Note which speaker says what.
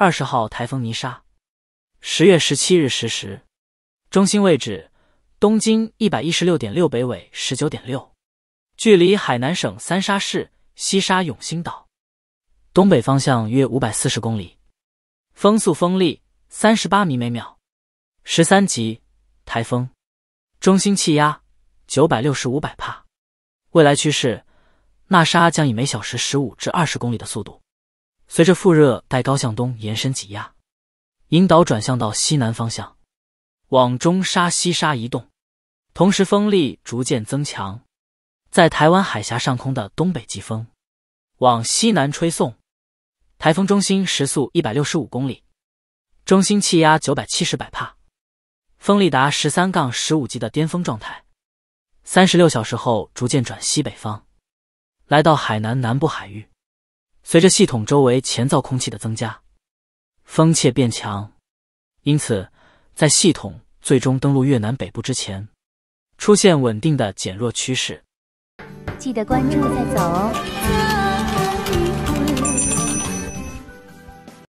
Speaker 1: 二十号台风尼沙。十月十七日十时，中心位置东经一百一十六点六，北纬十九点六，距离海南省三沙市西沙永兴岛东北方向约五百四十公里，风速风力三十八米每秒，十三级台风，中心气压九百六十五百帕，未来趋势，纳沙将以每小时十五至二十公里的速度。随着副热带高向东延伸挤压，引导转向到西南方向，往中沙、西沙移动，同时风力逐渐增强。在台湾海峡上空的东北季风往西南吹送，台风中心时速一百六十五公里，中心气压九百七十百帕，风力达十三杠十五级的巅峰状态。三十六小时后逐渐转西北方，来到海南南部海域。随着系统周围前造空气的增加，风切变强，因此在系统最终登陆越南北部之前，出现稳定的减弱趋势。记得关注再走哦。